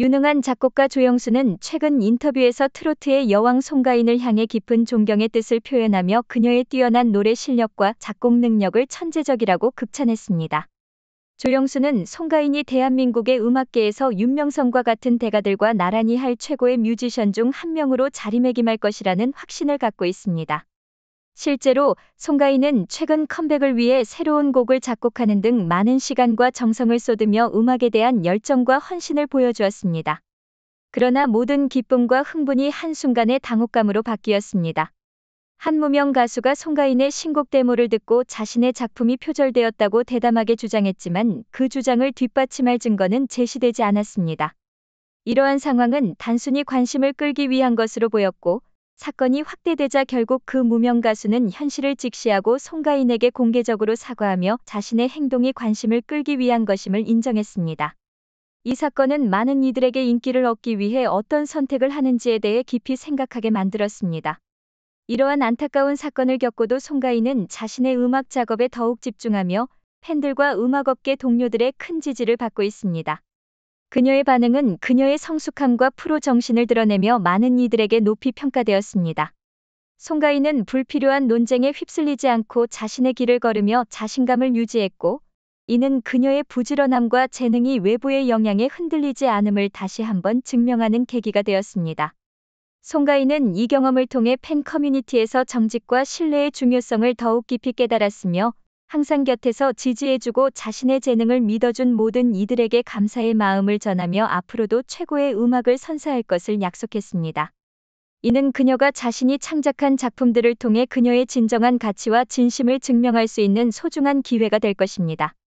유능한 작곡가 조영수는 최근 인터뷰에서 트로트의 여왕 송가인을 향해 깊은 존경의 뜻을 표현하며 그녀의 뛰어난 노래 실력과 작곡 능력을 천재적이라고 극찬했습니다. 조영수는 송가인이 대한민국의 음악계에서 윤명성과 같은 대가들과 나란히 할 최고의 뮤지션 중 한 명으로 자리매김할 것이라는 확신을 갖고 있습니다. 실제로 송가인은 최근 컴백을 위해 새로운 곡을 작곡하는 등 많은 시간과 정성을 쏟으며 음악에 대한 열정과 헌신을 보여주었습니다. 그러나 모든 기쁨과 흥분이 한순간에 당혹감으로 바뀌었습니다. 한 무명 가수가 송가인의 신곡 데모를 듣고 자신의 작품이 표절되었다고 대담하게 주장했지만 그 주장을 뒷받침할 증거는 제시되지 않았습니다. 이러한 상황은 단순히 관심을 끌기 위한 것으로 보였고 사건이 확대되자 결국 그 무명 가수는 현실을 직시하고 송가인에게 공개적으로 사과하며 자신의 행동이 관심을 끌기 위한 것임을 인정했습니다. 이 사건은 많은 이들에게 인기를 얻기 위해 어떤 선택을 하는지에 대해 깊이 생각하게 만들었습니다. 이러한 안타까운 사건을 겪고도 송가인은 자신의 음악 작업에 더욱 집중하며 팬들과 음악업계 동료들의 큰 지지를 받고 있습니다. 그녀의 반응은 그녀의 성숙함과 프로 정신을 드러내며 많은 이들에게 높이 평가되었습니다. 송가인은 불필요한 논쟁에 휩쓸리지 않고 자신의 길을 걸으며 자신감을 유지했고 이는 그녀의 부지런함과 재능이 외부의 영향에 흔들리지 않음을 다시 한번 증명하는 계기가 되었습니다. 송가인은 이 경험을 통해 팬 커뮤니티에서 정직과 신뢰의 중요성을 더욱 깊이 깨달았으며 항상 곁에서 지지해주고 자신의 재능을 믿어준 모든 이들에게 감사의 마음을 전하며 앞으로도 최고의 음악을 선사할 것을 약속했습니다. 이는 그녀가 자신이 창작한 작품들을 통해 그녀의 진정한 가치와 진심을 증명할 수 있는 소중한 기회가 될 것입니다.